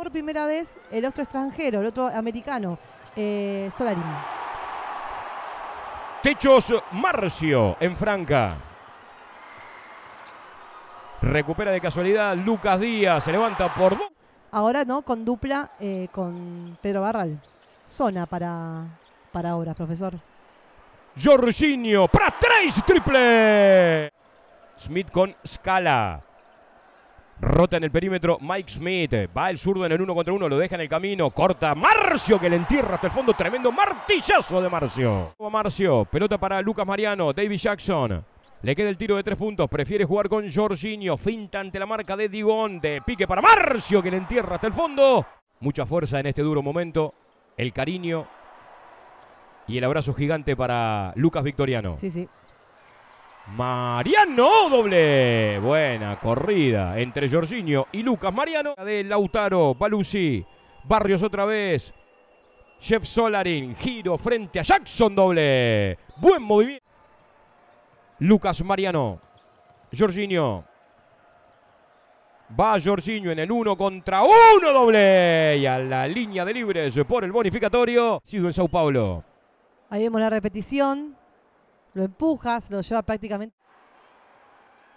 por primera vez el otro extranjero, el otro americano, eh, Solarín. Techos Marcio en Franca. Recupera de casualidad Lucas Díaz, se levanta por dos. Ahora no, con dupla eh, con Pedro Barral. Zona para, para ahora, profesor. Jorginho, para tres, triple. Smith con Scala. Rota en el perímetro Mike Smith. Va el zurdo en el 1 contra uno, Lo deja en el camino. Corta Marcio que le entierra hasta el fondo. Tremendo martillazo de Marcio. Marcio. Pelota para Lucas Mariano. David Jackson. Le queda el tiro de tres puntos. Prefiere jugar con Jorginho. Finta ante la marca de Digón. De pique para Marcio que le entierra hasta el fondo. Mucha fuerza en este duro momento. El cariño. Y el abrazo gigante para Lucas Victoriano. Sí, sí. Mariano, doble. Buena corrida entre Jorginho y Lucas Mariano. De Lautaro, Balusi, Barrios otra vez. Jeff Solarin, giro frente a Jackson, doble. Buen movimiento. Lucas Mariano, Jorginho. Va Jorginho en el 1 contra 1, doble. Y a la línea de libres por el bonificatorio. Sido en Sao Paulo. Ahí vemos la repetición lo empujas, lo lleva prácticamente.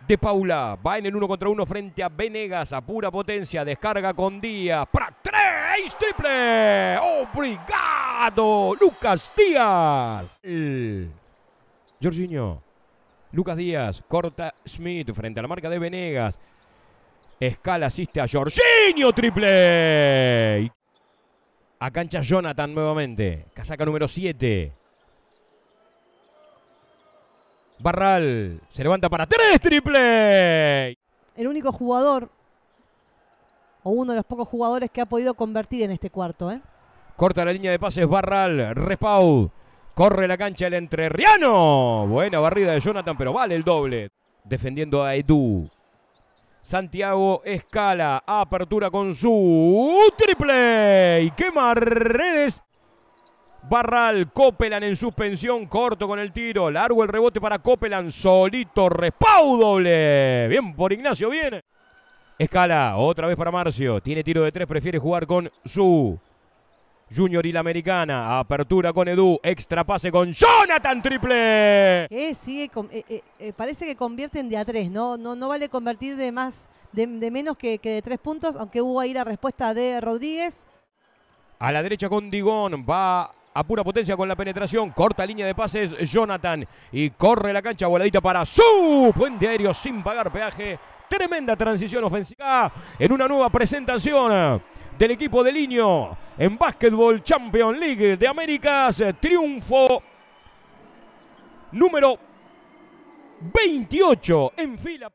De Paula va en el 1 contra uno frente a Venegas a pura potencia. Descarga con Díaz. ¡Para tres! ¡Triple! ¡Obrigado! Lucas Díaz. Jorginho. Lucas Díaz corta Smith frente a la marca de Venegas. Escala asiste a Jorginho. ¡Triple! A cancha Jonathan nuevamente. Casaca número 7. Barral se levanta para tres triple. El único jugador o uno de los pocos jugadores que ha podido convertir en este cuarto. ¿eh? Corta la línea de pases Barral, Respau. Corre la cancha el entrerriano. Buena barrida de Jonathan, pero vale el doble. Defendiendo a Edu. Santiago Escala. Apertura con su triple. Y quema redes. Barral, Copeland en suspensión, corto con el tiro, largo el rebote para Copeland, solito, respau doble. Bien por Ignacio, bien. Escala, otra vez para Marcio, tiene tiro de tres, prefiere jugar con su Junior y la americana, apertura con Edu, extra pase con Jonathan Triple. Eh, eh, eh, parece que convierten de a tres, ¿no? No, no vale convertir de más, de, menos que de tres puntos, aunque hubo ahí la respuesta de Rodríguez. A la derecha con Digón, va a pura potencia con la penetración. Corta línea de pases Jonathan. Y corre la cancha voladita para su puente aéreo sin pagar peaje. Tremenda transición ofensiva en una nueva presentación del equipo de Liño en Basketball Champions League de Américas. Triunfo número 28 en fila.